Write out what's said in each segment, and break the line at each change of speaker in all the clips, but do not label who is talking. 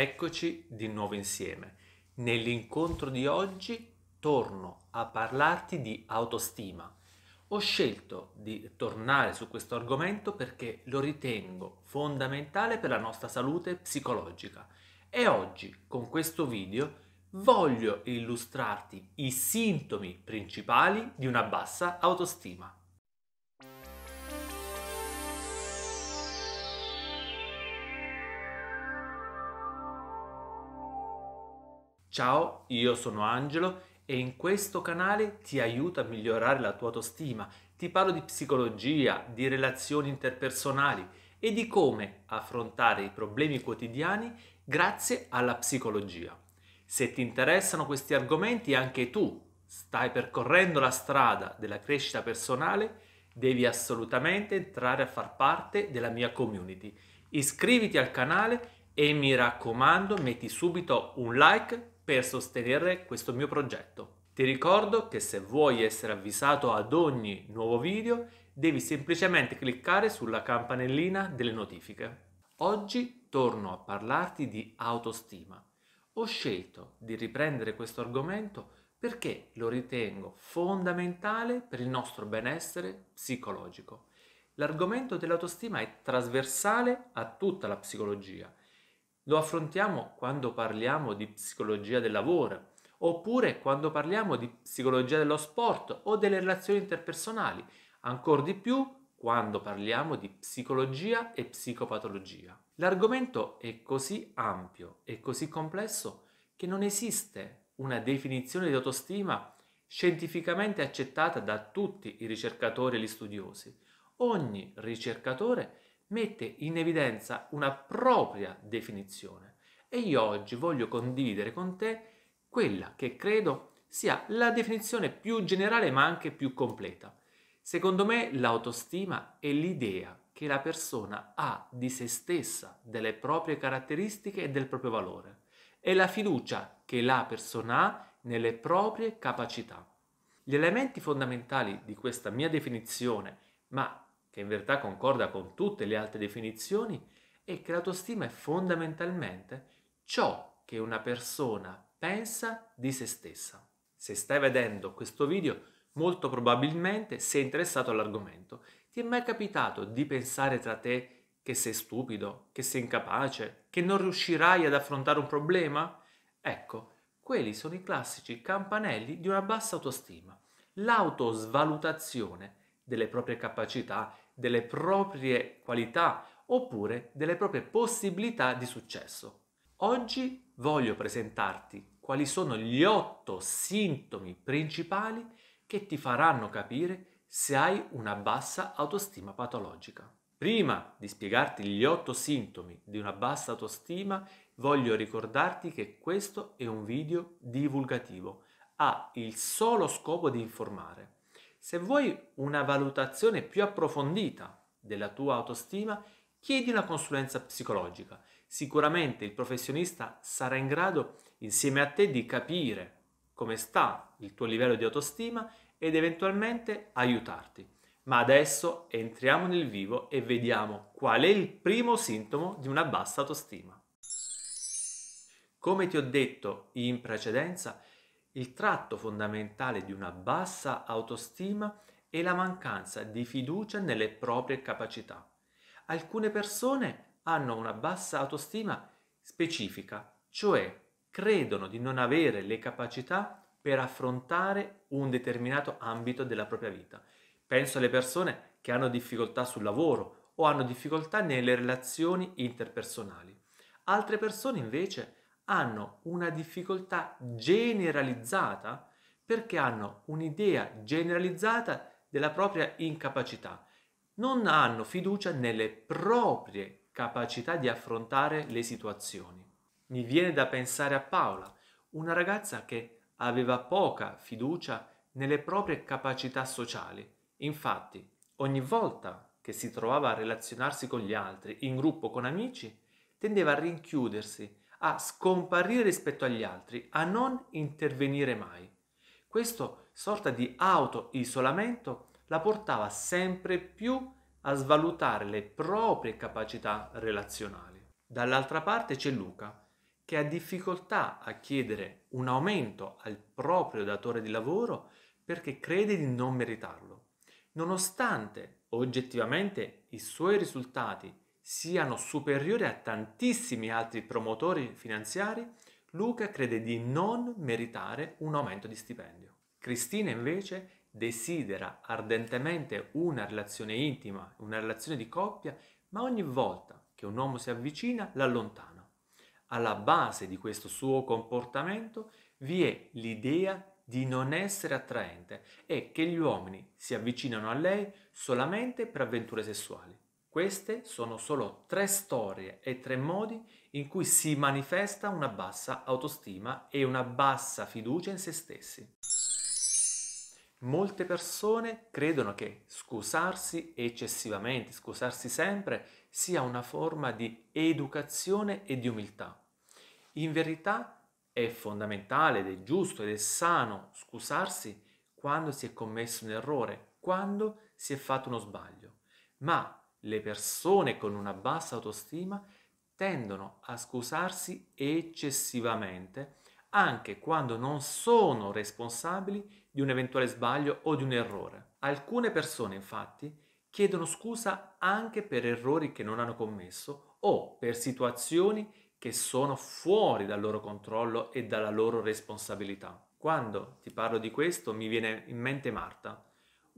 Eccoci di nuovo insieme. Nell'incontro di oggi torno a parlarti di autostima. Ho scelto di tornare su questo argomento perché lo ritengo fondamentale per la nostra salute psicologica e oggi con questo video voglio illustrarti i sintomi principali di una bassa autostima. Ciao, io sono Angelo e in questo canale ti aiuto a migliorare la tua autostima. Ti parlo di psicologia, di relazioni interpersonali e di come affrontare i problemi quotidiani grazie alla psicologia. Se ti interessano questi argomenti e anche tu stai percorrendo la strada della crescita personale, devi assolutamente entrare a far parte della mia community. Iscriviti al canale e mi raccomando metti subito un like per sostenere questo mio progetto. Ti ricordo che se vuoi essere avvisato ad ogni nuovo video devi semplicemente cliccare sulla campanellina delle notifiche. Oggi torno a parlarti di autostima. Ho scelto di riprendere questo argomento perché lo ritengo fondamentale per il nostro benessere psicologico. L'argomento dell'autostima è trasversale a tutta la psicologia lo affrontiamo quando parliamo di psicologia del lavoro, oppure quando parliamo di psicologia dello sport o delle relazioni interpersonali, ancora di più quando parliamo di psicologia e psicopatologia. L'argomento è così ampio e così complesso che non esiste una definizione di autostima scientificamente accettata da tutti i ricercatori e gli studiosi. Ogni ricercatore mette in evidenza una propria definizione e io oggi voglio condividere con te quella che credo sia la definizione più generale ma anche più completa. Secondo me l'autostima è l'idea che la persona ha di se stessa, delle proprie caratteristiche e del proprio valore. È la fiducia che la persona ha nelle proprie capacità. Gli elementi fondamentali di questa mia definizione, ma che in verità concorda con tutte le altre definizioni, è che l'autostima è fondamentalmente ciò che una persona pensa di se stessa. Se stai vedendo questo video, molto probabilmente sei interessato all'argomento. Ti è mai capitato di pensare tra te che sei stupido, che sei incapace, che non riuscirai ad affrontare un problema? Ecco, quelli sono i classici campanelli di una bassa autostima. L'autosvalutazione delle proprie capacità, delle proprie qualità oppure delle proprie possibilità di successo. Oggi voglio presentarti quali sono gli otto sintomi principali che ti faranno capire se hai una bassa autostima patologica. Prima di spiegarti gli otto sintomi di una bassa autostima, voglio ricordarti che questo è un video divulgativo, ha il solo scopo di informare. Se vuoi una valutazione più approfondita della tua autostima, chiedi una consulenza psicologica. Sicuramente il professionista sarà in grado insieme a te di capire come sta il tuo livello di autostima ed eventualmente aiutarti. Ma adesso entriamo nel vivo e vediamo qual è il primo sintomo di una bassa autostima. Come ti ho detto in precedenza, il tratto fondamentale di una bassa autostima è la mancanza di fiducia nelle proprie capacità. Alcune persone hanno una bassa autostima specifica, cioè credono di non avere le capacità per affrontare un determinato ambito della propria vita. Penso alle persone che hanno difficoltà sul lavoro o hanno difficoltà nelle relazioni interpersonali. Altre persone invece hanno una difficoltà generalizzata perché hanno un'idea generalizzata della propria incapacità. Non hanno fiducia nelle proprie capacità di affrontare le situazioni. Mi viene da pensare a Paola, una ragazza che aveva poca fiducia nelle proprie capacità sociali. Infatti, ogni volta che si trovava a relazionarsi con gli altri, in gruppo, con amici, tendeva a rinchiudersi a scomparire rispetto agli altri, a non intervenire mai. Questo sorta di auto-isolamento la portava sempre più a svalutare le proprie capacità relazionali. Dall'altra parte c'è Luca, che ha difficoltà a chiedere un aumento al proprio datore di lavoro perché crede di non meritarlo, nonostante oggettivamente i suoi risultati siano superiori a tantissimi altri promotori finanziari, Luca crede di non meritare un aumento di stipendio. Cristina invece desidera ardentemente una relazione intima, una relazione di coppia, ma ogni volta che un uomo si avvicina l'allontana. Alla base di questo suo comportamento vi è l'idea di non essere attraente e che gli uomini si avvicinano a lei solamente per avventure sessuali. Queste sono solo tre storie e tre modi in cui si manifesta una bassa autostima e una bassa fiducia in se stessi. Molte persone credono che scusarsi eccessivamente, scusarsi sempre, sia una forma di educazione e di umiltà. In verità è fondamentale ed è giusto ed è sano scusarsi quando si è commesso un errore, quando si è fatto uno sbaglio, ma le persone con una bassa autostima tendono a scusarsi eccessivamente anche quando non sono responsabili di un eventuale sbaglio o di un errore. Alcune persone infatti chiedono scusa anche per errori che non hanno commesso o per situazioni che sono fuori dal loro controllo e dalla loro responsabilità. Quando ti parlo di questo mi viene in mente Marta,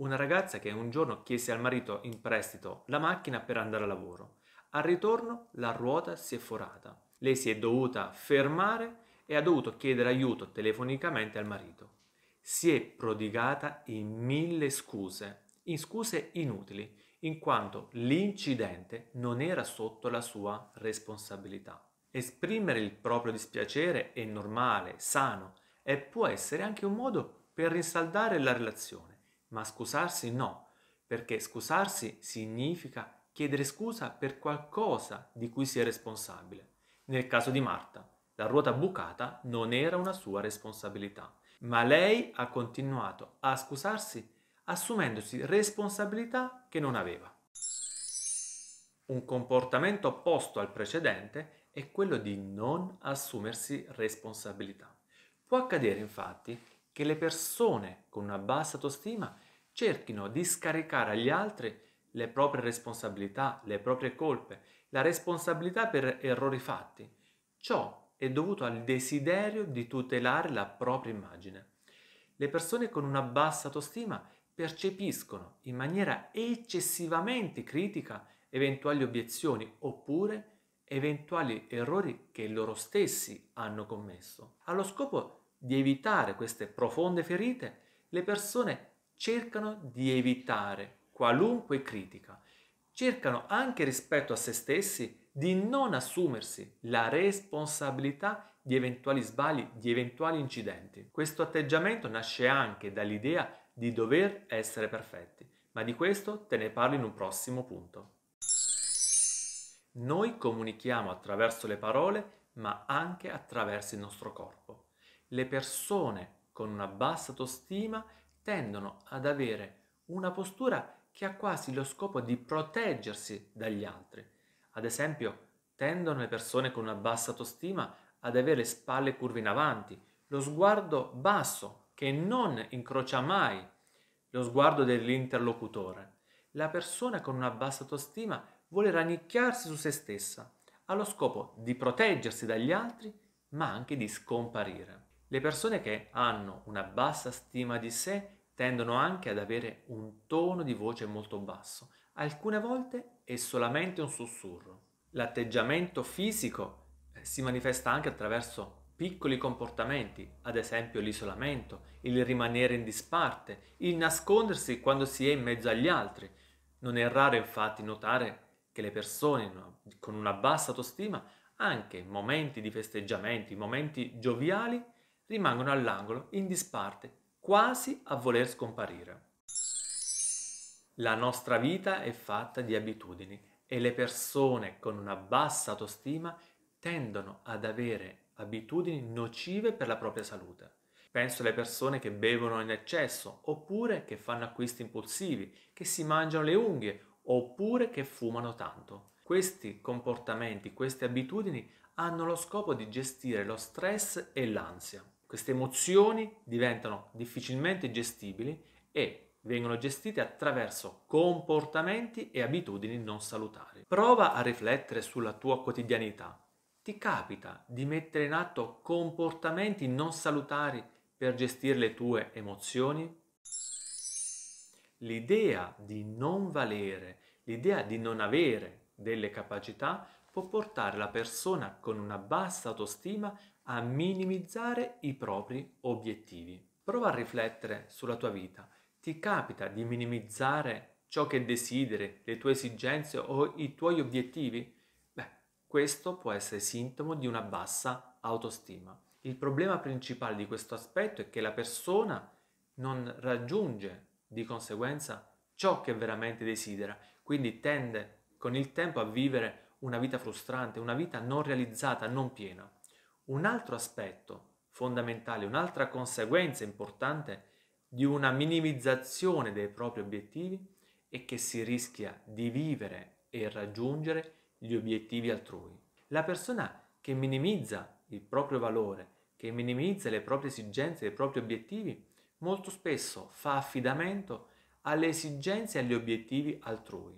una ragazza che un giorno chiese al marito in prestito la macchina per andare a lavoro. Al ritorno la ruota si è forata. Lei si è dovuta fermare e ha dovuto chiedere aiuto telefonicamente al marito. Si è prodigata in mille scuse, in scuse inutili, in quanto l'incidente non era sotto la sua responsabilità. Esprimere il proprio dispiacere è normale, sano e può essere anche un modo per rinsaldare la relazione ma scusarsi no, perché scusarsi significa chiedere scusa per qualcosa di cui si è responsabile. Nel caso di Marta, la ruota bucata non era una sua responsabilità, ma lei ha continuato a scusarsi assumendosi responsabilità che non aveva. Un comportamento opposto al precedente è quello di non assumersi responsabilità. Può accadere infatti che le persone con una bassa autostima cerchino di scaricare agli altri le proprie responsabilità, le proprie colpe, la responsabilità per errori fatti. Ciò è dovuto al desiderio di tutelare la propria immagine. Le persone con una bassa autostima percepiscono in maniera eccessivamente critica eventuali obiezioni oppure eventuali errori che loro stessi hanno commesso, allo scopo di evitare queste profonde ferite, le persone cercano di evitare qualunque critica, cercano anche rispetto a se stessi di non assumersi la responsabilità di eventuali sbagli, di eventuali incidenti. Questo atteggiamento nasce anche dall'idea di dover essere perfetti, ma di questo te ne parlo in un prossimo punto. Noi comunichiamo attraverso le parole, ma anche attraverso il nostro corpo le persone con una bassa autostima tendono ad avere una postura che ha quasi lo scopo di proteggersi dagli altri. Ad esempio, tendono le persone con una bassa autostima ad avere le spalle curve in avanti, lo sguardo basso che non incrocia mai lo sguardo dell'interlocutore. La persona con una bassa autostima vuole rannicchiarsi su se stessa, allo scopo di proteggersi dagli altri, ma anche di scomparire. Le persone che hanno una bassa stima di sé tendono anche ad avere un tono di voce molto basso, alcune volte è solamente un sussurro. L'atteggiamento fisico eh, si manifesta anche attraverso piccoli comportamenti, ad esempio l'isolamento, il rimanere in disparte, il nascondersi quando si è in mezzo agli altri. Non è raro infatti notare che le persone con una bassa autostima, anche in momenti di festeggiamenti, momenti gioviali, rimangono all'angolo in disparte, quasi a voler scomparire. La nostra vita è fatta di abitudini e le persone con una bassa autostima tendono ad avere abitudini nocive per la propria salute. Penso alle persone che bevono in eccesso, oppure che fanno acquisti impulsivi, che si mangiano le unghie, oppure che fumano tanto. Questi comportamenti, queste abitudini hanno lo scopo di gestire lo stress e l'ansia. Queste emozioni diventano difficilmente gestibili e vengono gestite attraverso comportamenti e abitudini non salutari. Prova a riflettere sulla tua quotidianità. Ti capita di mettere in atto comportamenti non salutari per gestire le tue emozioni? L'idea di non valere, l'idea di non avere delle capacità può portare la persona con una bassa autostima a minimizzare i propri obiettivi. Prova a riflettere sulla tua vita. Ti capita di minimizzare ciò che desideri, le tue esigenze o i tuoi obiettivi? Beh, questo può essere sintomo di una bassa autostima. Il problema principale di questo aspetto è che la persona non raggiunge di conseguenza ciò che veramente desidera, quindi tende con il tempo a vivere una vita frustrante, una vita non realizzata, non piena. Un altro aspetto fondamentale, un'altra conseguenza importante di una minimizzazione dei propri obiettivi è che si rischia di vivere e raggiungere gli obiettivi altrui. La persona che minimizza il proprio valore, che minimizza le proprie esigenze, i propri obiettivi, molto spesso fa affidamento alle esigenze e agli obiettivi altrui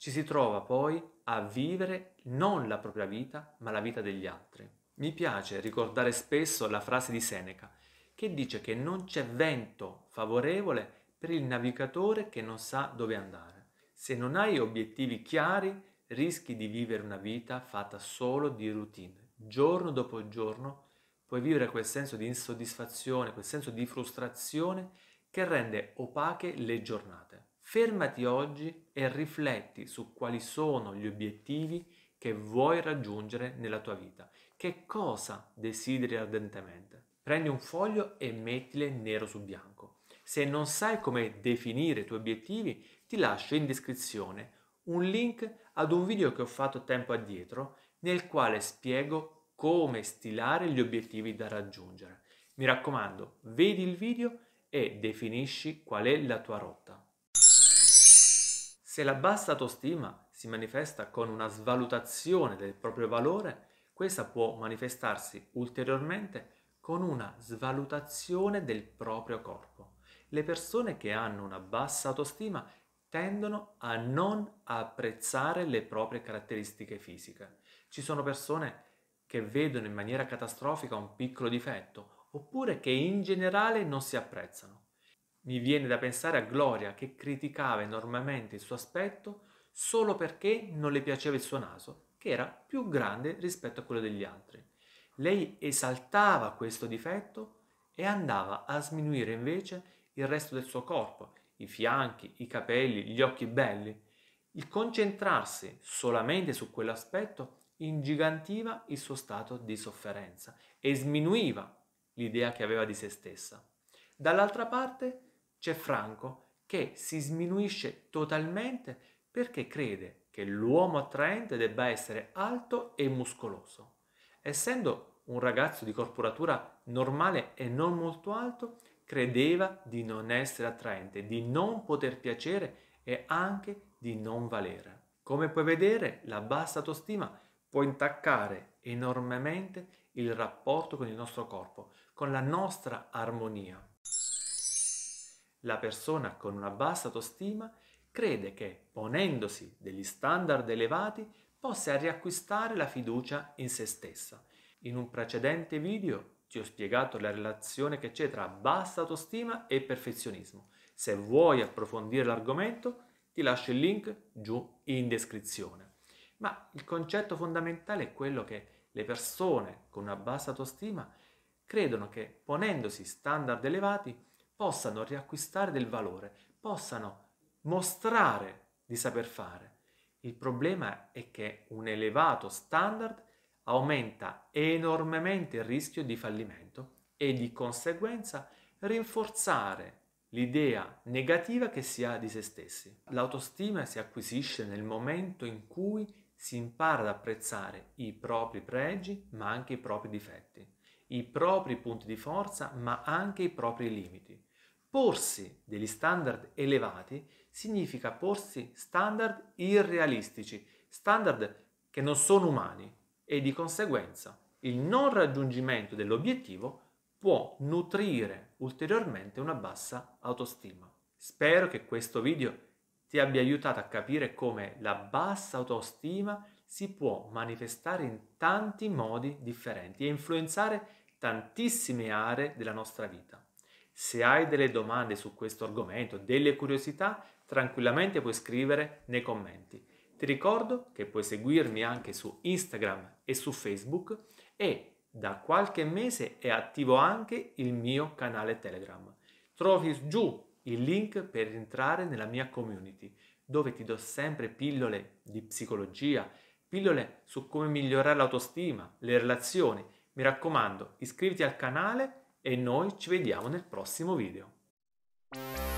ci si trova poi a vivere non la propria vita, ma la vita degli altri. Mi piace ricordare spesso la frase di Seneca, che dice che non c'è vento favorevole per il navigatore che non sa dove andare. Se non hai obiettivi chiari, rischi di vivere una vita fatta solo di routine. Giorno dopo giorno puoi vivere quel senso di insoddisfazione, quel senso di frustrazione che rende opache le giornate. Fermati oggi e rifletti su quali sono gli obiettivi che vuoi raggiungere nella tua vita. Che cosa desideri ardentemente? Prendi un foglio e mettile nero su bianco. Se non sai come definire i tuoi obiettivi, ti lascio in descrizione un link ad un video che ho fatto tempo addietro nel quale spiego come stilare gli obiettivi da raggiungere. Mi raccomando, vedi il video e definisci qual è la tua rotta. Se la bassa autostima si manifesta con una svalutazione del proprio valore, questa può manifestarsi ulteriormente con una svalutazione del proprio corpo. Le persone che hanno una bassa autostima tendono a non apprezzare le proprie caratteristiche fisiche. Ci sono persone che vedono in maniera catastrofica un piccolo difetto oppure che in generale non si apprezzano. Mi viene da pensare a Gloria che criticava enormemente il suo aspetto solo perché non le piaceva il suo naso, che era più grande rispetto a quello degli altri. Lei esaltava questo difetto e andava a sminuire invece il resto del suo corpo, i fianchi, i capelli, gli occhi belli. Il concentrarsi solamente su quell'aspetto ingigantiva il suo stato di sofferenza e sminuiva l'idea che aveva di se stessa. Dall'altra parte c'è Franco che si sminuisce totalmente perché crede che l'uomo attraente debba essere alto e muscoloso. Essendo un ragazzo di corporatura normale e non molto alto, credeva di non essere attraente, di non poter piacere e anche di non valere. Come puoi vedere, la bassa autostima può intaccare enormemente il rapporto con il nostro corpo, con la nostra armonia. La persona con una bassa autostima crede che, ponendosi degli standard elevati, possa riacquistare la fiducia in se stessa. In un precedente video ti ho spiegato la relazione che c'è tra bassa autostima e perfezionismo. Se vuoi approfondire l'argomento, ti lascio il link giù in descrizione. Ma il concetto fondamentale è quello che le persone con una bassa autostima credono che ponendosi standard elevati possano riacquistare del valore, possano mostrare di saper fare. Il problema è che un elevato standard aumenta enormemente il rischio di fallimento e di conseguenza rinforzare l'idea negativa che si ha di se stessi. L'autostima si acquisisce nel momento in cui si impara ad apprezzare i propri pregi ma anche i propri difetti, i propri punti di forza ma anche i propri limiti. Porsi degli standard elevati significa porsi standard irrealistici, standard che non sono umani e di conseguenza il non raggiungimento dell'obiettivo può nutrire ulteriormente una bassa autostima. Spero che questo video ti abbia aiutato a capire come la bassa autostima si può manifestare in tanti modi differenti e influenzare tantissime aree della nostra vita. Se hai delle domande su questo argomento, delle curiosità, tranquillamente puoi scrivere nei commenti. Ti ricordo che puoi seguirmi anche su Instagram e su Facebook e da qualche mese è attivo anche il mio canale Telegram. Trovi giù il link per entrare nella mia community dove ti do sempre pillole di psicologia, pillole su come migliorare l'autostima, le relazioni. Mi raccomando, iscriviti al canale e noi ci vediamo nel prossimo video.